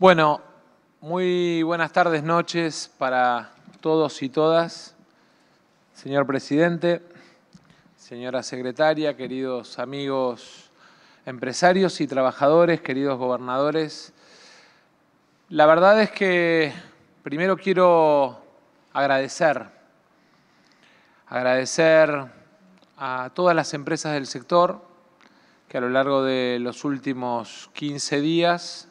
Bueno, muy buenas tardes, noches para todos y todas. Señor presidente, señora secretaria, queridos amigos empresarios y trabajadores, queridos gobernadores, la verdad es que primero quiero agradecer, agradecer a todas las empresas del sector que a lo largo de los últimos 15 días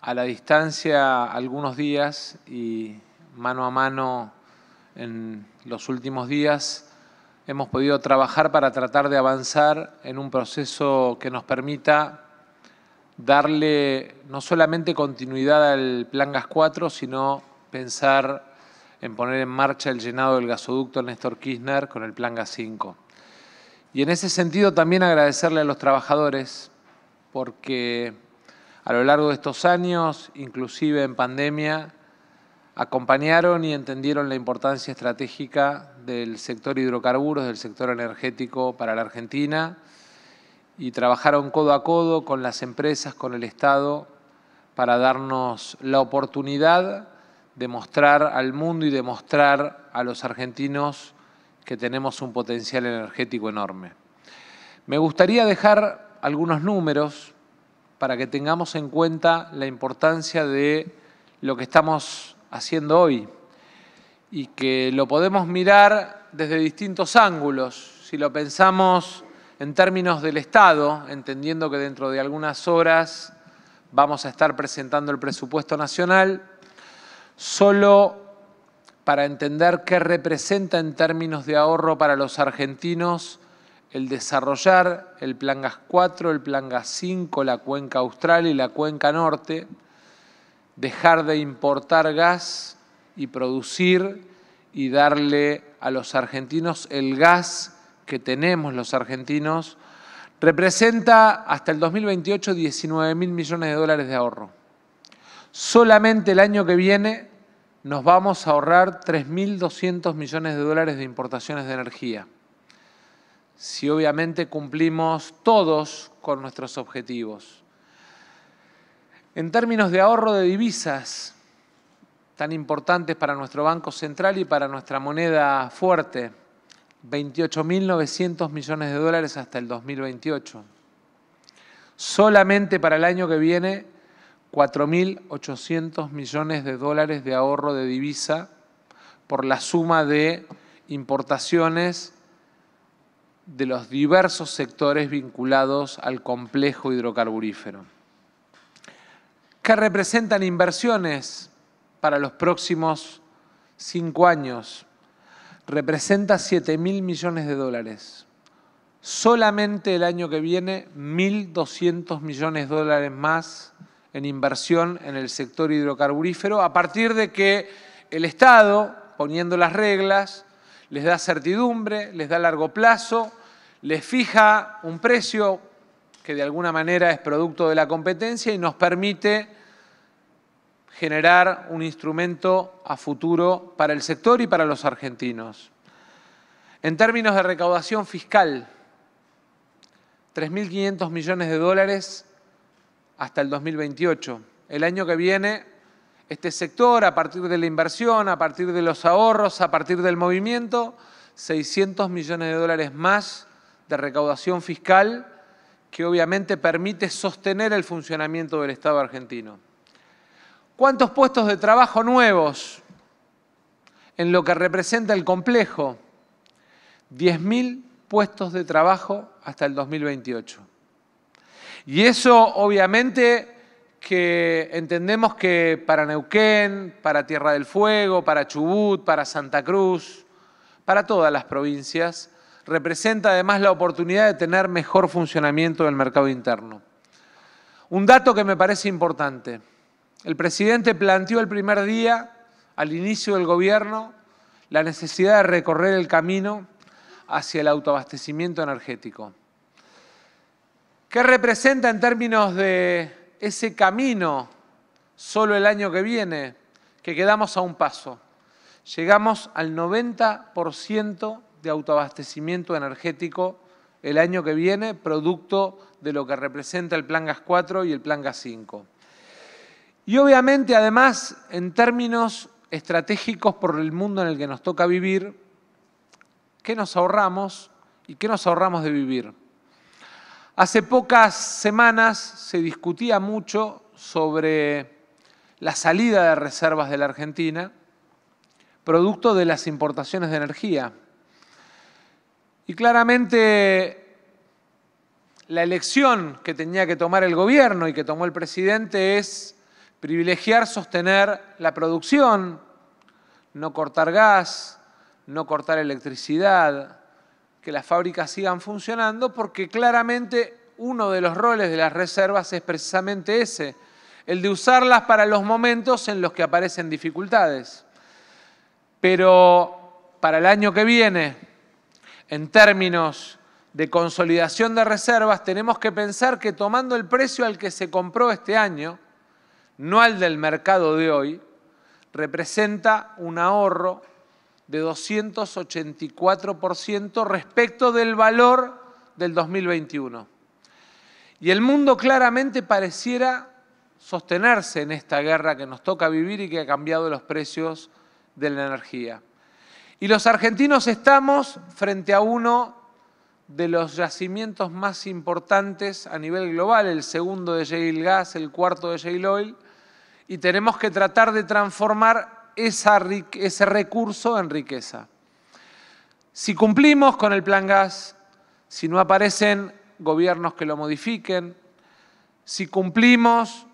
a la distancia algunos días y mano a mano en los últimos días hemos podido trabajar para tratar de avanzar en un proceso que nos permita darle no solamente continuidad al Plan Gas 4, sino pensar en poner en marcha el llenado del gasoducto Néstor Kirchner con el Plan Gas 5. Y en ese sentido también agradecerle a los trabajadores porque a lo largo de estos años, inclusive en pandemia, acompañaron y entendieron la importancia estratégica del sector hidrocarburos, del sector energético para la Argentina y trabajaron codo a codo con las empresas, con el Estado, para darnos la oportunidad de mostrar al mundo y demostrar a los argentinos que tenemos un potencial energético enorme. Me gustaría dejar algunos números para que tengamos en cuenta la importancia de lo que estamos haciendo hoy y que lo podemos mirar desde distintos ángulos. Si lo pensamos en términos del Estado, entendiendo que dentro de algunas horas vamos a estar presentando el presupuesto nacional, solo para entender qué representa en términos de ahorro para los argentinos el desarrollar el Plan Gas 4, el Plan Gas 5, la cuenca austral y la cuenca norte, dejar de importar gas y producir y darle a los argentinos el gas que tenemos los argentinos, representa hasta el 2028 19 mil millones de dólares de ahorro. Solamente el año que viene nos vamos a ahorrar 3.200 millones de dólares de importaciones de energía si obviamente cumplimos todos con nuestros objetivos. En términos de ahorro de divisas, tan importantes para nuestro Banco Central y para nuestra moneda fuerte, 28.900 millones de dólares hasta el 2028. Solamente para el año que viene, 4.800 millones de dólares de ahorro de divisa por la suma de importaciones de los diversos sectores vinculados al complejo hidrocarburífero. ¿Qué representan inversiones para los próximos cinco años? Representa 7.000 mil millones de dólares. Solamente el año que viene, 1.200 millones de dólares más en inversión en el sector hidrocarburífero, a partir de que el Estado, poniendo las reglas, les da certidumbre, les da largo plazo, les fija un precio que de alguna manera es producto de la competencia y nos permite generar un instrumento a futuro para el sector y para los argentinos. En términos de recaudación fiscal, 3.500 millones de dólares hasta el 2028. El año que viene este sector a partir de la inversión, a partir de los ahorros, a partir del movimiento, 600 millones de dólares más de recaudación fiscal que obviamente permite sostener el funcionamiento del Estado argentino. ¿Cuántos puestos de trabajo nuevos en lo que representa el complejo? 10.000 puestos de trabajo hasta el 2028. Y eso obviamente que entendemos que para Neuquén, para Tierra del Fuego, para Chubut, para Santa Cruz, para todas las provincias, representa además la oportunidad de tener mejor funcionamiento del mercado interno. Un dato que me parece importante. El presidente planteó el primer día, al inicio del gobierno, la necesidad de recorrer el camino hacia el autoabastecimiento energético. ¿Qué representa en términos de ese camino solo el año que viene, que quedamos a un paso. Llegamos al 90% de autoabastecimiento energético el año que viene, producto de lo que representa el Plan Gas 4 y el Plan Gas 5. Y obviamente, además, en términos estratégicos por el mundo en el que nos toca vivir, ¿qué nos ahorramos y qué nos ahorramos de vivir? Hace pocas semanas se discutía mucho sobre la salida de reservas de la Argentina, producto de las importaciones de energía. Y claramente la elección que tenía que tomar el gobierno y que tomó el presidente es privilegiar sostener la producción, no cortar gas, no cortar electricidad, que las fábricas sigan funcionando porque claramente uno de los roles de las reservas es precisamente ese, el de usarlas para los momentos en los que aparecen dificultades. Pero para el año que viene, en términos de consolidación de reservas, tenemos que pensar que tomando el precio al que se compró este año, no al del mercado de hoy, representa un ahorro de 284% respecto del valor del 2021. Y el mundo claramente pareciera sostenerse en esta guerra que nos toca vivir y que ha cambiado los precios de la energía. Y los argentinos estamos frente a uno de los yacimientos más importantes a nivel global, el segundo de Shale Gas, el cuarto de Shale Oil, y tenemos que tratar de transformar ese recurso en riqueza. Si cumplimos con el plan gas, si no aparecen gobiernos que lo modifiquen, si cumplimos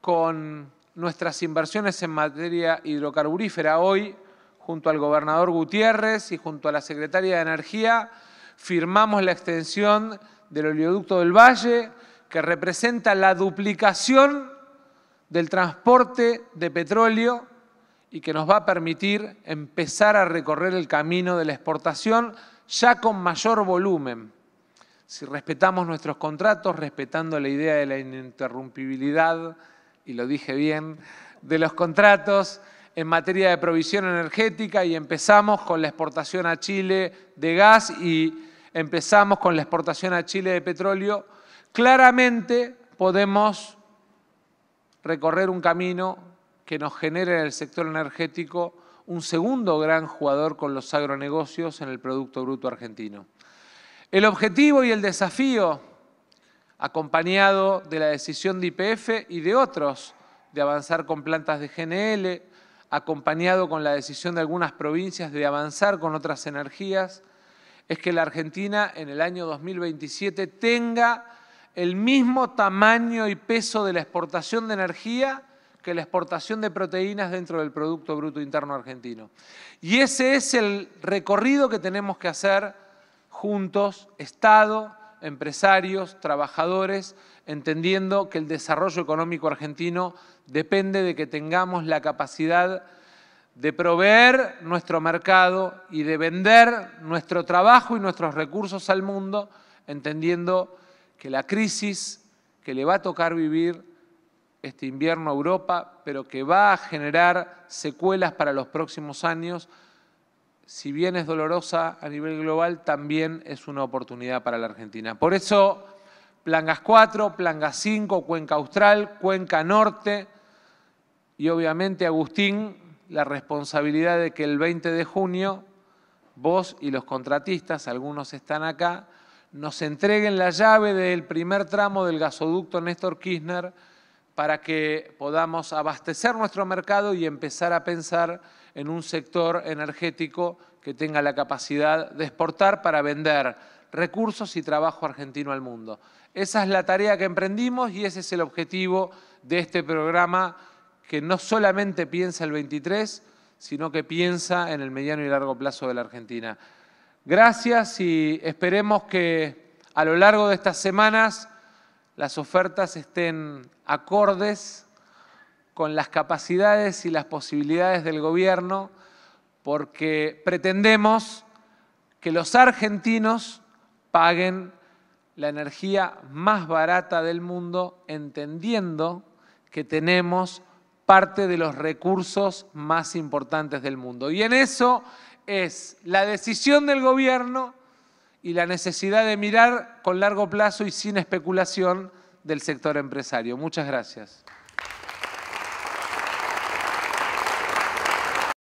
con nuestras inversiones en materia hidrocarburífera, hoy junto al gobernador Gutiérrez y junto a la secretaria de Energía firmamos la extensión del oleoducto del Valle, que representa la duplicación del transporte de petróleo y que nos va a permitir empezar a recorrer el camino de la exportación ya con mayor volumen. Si respetamos nuestros contratos, respetando la idea de la ininterrumpibilidad, y lo dije bien, de los contratos en materia de provisión energética y empezamos con la exportación a Chile de gas y empezamos con la exportación a Chile de petróleo, claramente podemos recorrer un camino que nos genera en el sector energético un segundo gran jugador con los agronegocios en el Producto Bruto Argentino. El objetivo y el desafío, acompañado de la decisión de IPF y de otros, de avanzar con plantas de GNL, acompañado con la decisión de algunas provincias de avanzar con otras energías, es que la Argentina en el año 2027 tenga el mismo tamaño y peso de la exportación de energía que la exportación de proteínas dentro del Producto Bruto Interno Argentino. Y ese es el recorrido que tenemos que hacer juntos, Estado, empresarios, trabajadores, entendiendo que el desarrollo económico argentino depende de que tengamos la capacidad de proveer nuestro mercado y de vender nuestro trabajo y nuestros recursos al mundo, entendiendo que la crisis que le va a tocar vivir este invierno a Europa, pero que va a generar secuelas para los próximos años. Si bien es dolorosa a nivel global, también es una oportunidad para la Argentina. Por eso, Plan Gas 4, Plan Gas 5, Cuenca Austral, Cuenca Norte y obviamente Agustín, la responsabilidad de que el 20 de junio vos y los contratistas, algunos están acá, nos entreguen la llave del primer tramo del gasoducto Néstor Kirchner para que podamos abastecer nuestro mercado y empezar a pensar en un sector energético que tenga la capacidad de exportar para vender recursos y trabajo argentino al mundo. Esa es la tarea que emprendimos y ese es el objetivo de este programa que no solamente piensa el 23, sino que piensa en el mediano y largo plazo de la Argentina. Gracias y esperemos que a lo largo de estas semanas las ofertas estén acordes con las capacidades y las posibilidades del gobierno, porque pretendemos que los argentinos paguen la energía más barata del mundo, entendiendo que tenemos parte de los recursos más importantes del mundo. Y en eso es la decisión del gobierno y la necesidad de mirar con largo plazo y sin especulación del sector empresario. Muchas gracias.